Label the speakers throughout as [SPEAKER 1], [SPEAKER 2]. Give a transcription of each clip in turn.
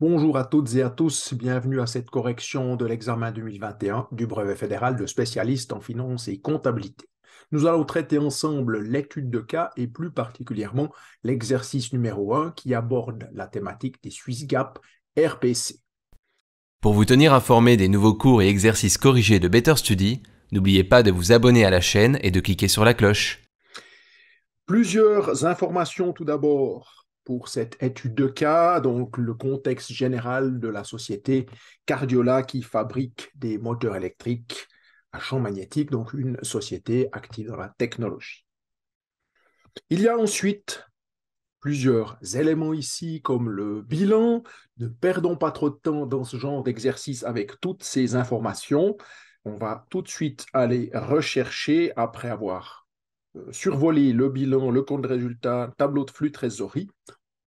[SPEAKER 1] Bonjour à toutes et à tous, bienvenue à cette correction de l'examen 2021 du brevet
[SPEAKER 2] fédéral de spécialiste en finance et comptabilité. Nous allons traiter ensemble l'étude de cas et plus particulièrement l'exercice numéro 1 qui aborde la thématique des Gap RPC.
[SPEAKER 1] Pour vous tenir informé des nouveaux cours et exercices corrigés de Better Study, n'oubliez pas de vous abonner à la chaîne et de cliquer sur la cloche.
[SPEAKER 2] Plusieurs informations tout d'abord pour cette étude de cas, donc le contexte général de la société Cardiola qui fabrique des moteurs électriques à champ magnétique, donc une société active dans la technologie. Il y a ensuite plusieurs éléments ici, comme le bilan. Ne perdons pas trop de temps dans ce genre d'exercice avec toutes ces informations. On va tout de suite aller rechercher, après avoir survoler le bilan, le compte de résultat, tableau de flux trésorerie,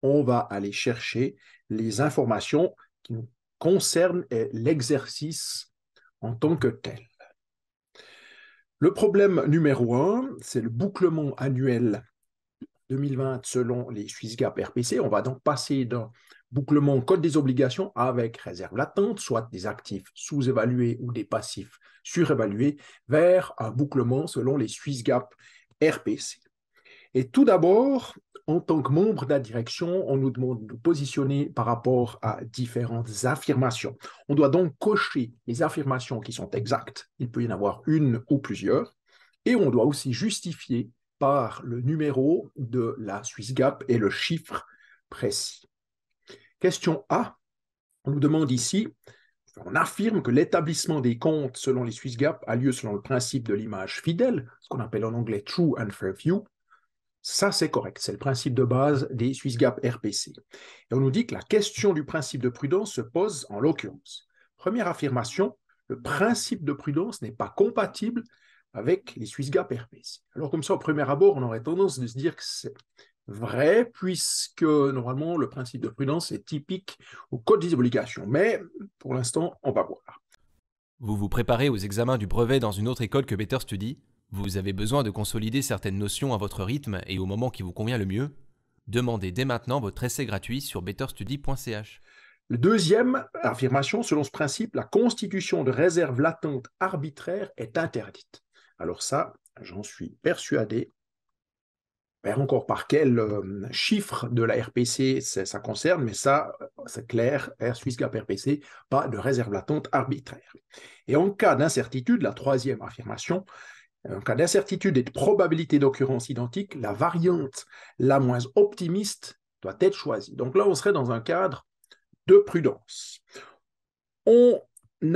[SPEAKER 2] on va aller chercher les informations qui nous concernent l'exercice en tant que tel. Le problème numéro un, c'est le bouclement annuel 2020 selon les Gap RPC. On va donc passer d'un bouclement code des obligations avec réserve latente, soit des actifs sous-évalués ou des passifs surévalués, vers un bouclement selon les RPC. RPC. Et tout d'abord, en tant que membre de la direction, on nous demande de nous positionner par rapport à différentes affirmations. On doit donc cocher les affirmations qui sont exactes. Il peut y en avoir une ou plusieurs. Et on doit aussi justifier par le numéro de la SwissGap et le chiffre précis. Question A. On nous demande ici on affirme que l'établissement des comptes selon les Swiss Gap a lieu selon le principe de l'image fidèle, ce qu'on appelle en anglais true and fair view. Ça, c'est correct. C'est le principe de base des Swiss Gap RPC. Et on nous dit que la question du principe de prudence se pose en l'occurrence. Première affirmation, le principe de prudence n'est pas compatible avec les Swiss Gap RPC. Alors comme ça, au premier abord, on aurait tendance de se dire que c'est vrai, puisque normalement le principe de prudence est typique au code des obligations. Mais pour l'instant, on va voir.
[SPEAKER 1] Vous vous préparez aux examens du brevet dans une autre école que Better Study Vous avez besoin de consolider certaines notions à votre rythme et au moment qui vous convient le mieux Demandez dès maintenant votre essai gratuit sur betterstudy.ch.
[SPEAKER 2] Le deuxième affirmation, selon ce principe, la constitution de réserve latente arbitraire est interdite. Alors ça, j'en suis persuadé, ben, encore par quel euh, chiffre de la RPC ça, concerne, mais ça, euh, c'est clair, Air Suisse Gap RPC, pas de réserve latente arbitraire. Et en cas d'incertitude, la troisième affirmation, euh, en cas d'incertitude et de probabilité d'occurrence identique, la variante la moins optimiste doit être choisie. Donc là, on serait dans un cadre de prudence. On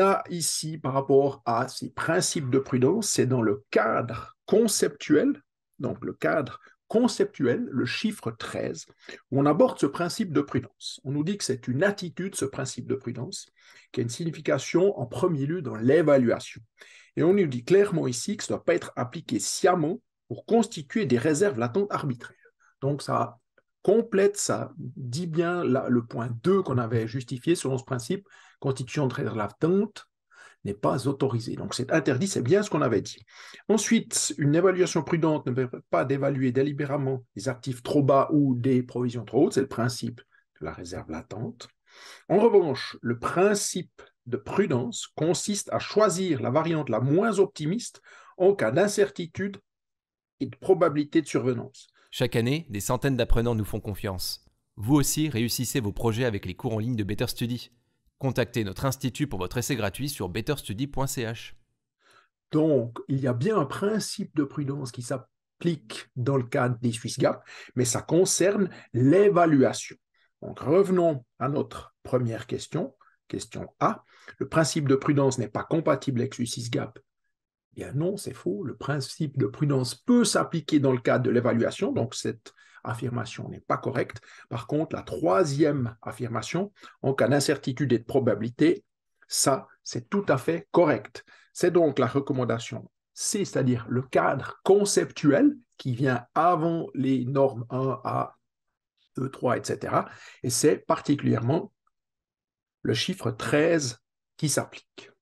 [SPEAKER 2] a ici, par rapport à ces principes de prudence, c'est dans le cadre conceptuel, donc le cadre conceptuel, le chiffre 13, où on aborde ce principe de prudence. On nous dit que c'est une attitude, ce principe de prudence, qui a une signification en premier lieu dans l'évaluation. Et on nous dit clairement ici que ça ne doit pas être appliqué sciemment pour constituer des réserves latentes arbitraires. Donc ça complète, ça dit bien le point 2 qu'on avait justifié selon ce principe, constitution de réserves latentes n'est pas autorisé. Donc c'est interdit, c'est bien ce qu'on avait dit. Ensuite, une évaluation prudente ne permet pas d'évaluer délibérément des actifs trop bas ou des provisions trop hautes, c'est le principe de la réserve latente. En revanche, le principe de prudence consiste à choisir la variante la moins optimiste en cas d'incertitude et de probabilité de survenance.
[SPEAKER 1] Chaque année, des centaines d'apprenants nous font confiance. Vous aussi, réussissez vos projets avec les cours en ligne de Better Study. Contactez notre institut pour votre essai gratuit sur betterstudy.ch.
[SPEAKER 2] Donc, il y a bien un principe de prudence qui s'applique dans le cadre des Swiss Gap, mais ça concerne l'évaluation. Donc, revenons à notre première question, question A. Le principe de prudence n'est pas compatible avec suisse Swiss Gap non, c'est faux. Le principe de prudence peut s'appliquer dans le cadre de l'évaluation, donc cette affirmation n'est pas correcte. Par contre, la troisième affirmation, en cas d'incertitude et de probabilité, ça, c'est tout à fait correct. C'est donc la recommandation C, c'est-à-dire le cadre conceptuel qui vient avant les normes 1A, 2, 3, etc. Et c'est particulièrement le chiffre 13 qui s'applique.